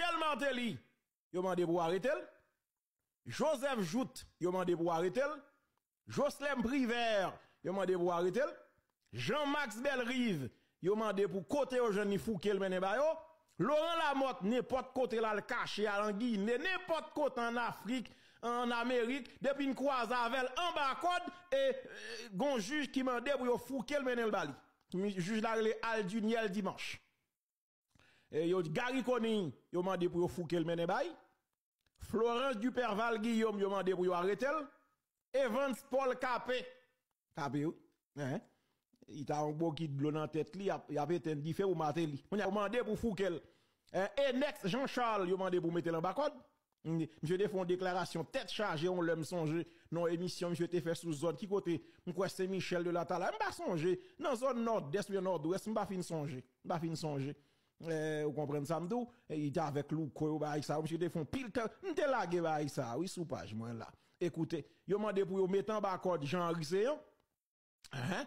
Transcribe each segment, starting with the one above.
Michel Martelly, yo mande pour arrêter. Joseph Jout, yo mande pour arrêter. Jocelyn Privert, yo mande pour arrêter. Jean-Max Belrive, yo mande pour côté au jeune Foukel Menebayo. Laurent Lamotte, n'importe côté là, le caché à l'Anguille, n'importe côté en Afrique, en Amérique, depuis une croisade avec en bas code, et euh, gon juge qui mande pour yo Foukel Le Juge là, il Al dimanche et yo Gary Conning, yo mandé pour yo fouquer le mené Florence Duperval Guillaume, yo demandé pour yo arrêter. Evans Paul Capé. Capé, hein? Il t'a un beau kit de en tête li, y a un différent ou maté li. On a demandé pour fouquer. Hein? Et next Jean-Charles, yo demandé pour mettre le bas code. Monsieur mm, une déclaration tête chargée, on l'aime songer. Non, émission, monsieur te fait sous zone. Qui côté, m'kwa c'est Michel de la Tala. M'ba songer. Dans zone nord-est ou nord-ouest, m'ba fin songer. M'ba fin songer. Eh, ou komprenne samdou, yi eh, ta vek lou kwe ou ba a yisa Ou msye te fon pilte, mte lage ba a yisa Ou sou page mwen la Ekoute, yo mande pou yo metan ba kode Jean Risseyon eh,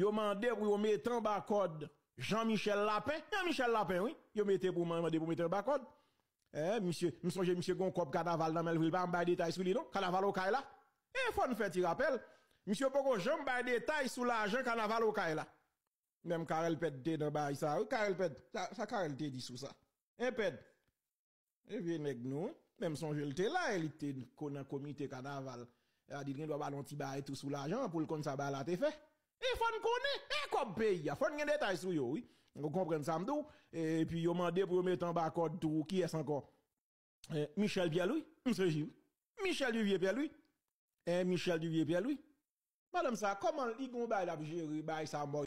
Yo mande pou yo metan ba kode Jean-Michel Lapin Jean-Michel Lapin, oui Yo meten pou man, yo mande pou meten ba kode Msonje Msye Gonkop Kanaval Damel Vruban Mbay detay sou li nou, Kanaval Okayla E fòn fè ti rappel Msye Poko, jen mbay detay sou la jen Kanaval Okayla Mem karel ped te nan bay sa ou, karel ped, sa karel te di sou sa. Eh, e ped, e vye neg nou, mem son jelte la, e li te konan komite kanaval. E a didrin do ba non ti bay tou sou la jan pou l kon sa bay la te fe. E fon konen, e kompe ya, fon nyen detay sou yo ou. Nko kompren samdou, e pi yo mande pou yo metan ba kod tou ki es ankon. E, Michel Pieloui, mse jiv, Michel Duvier Pieloui, e Michel Duvier Pieloui. Madame sa, koman li goun bay la bi jiru, bay sa mboy.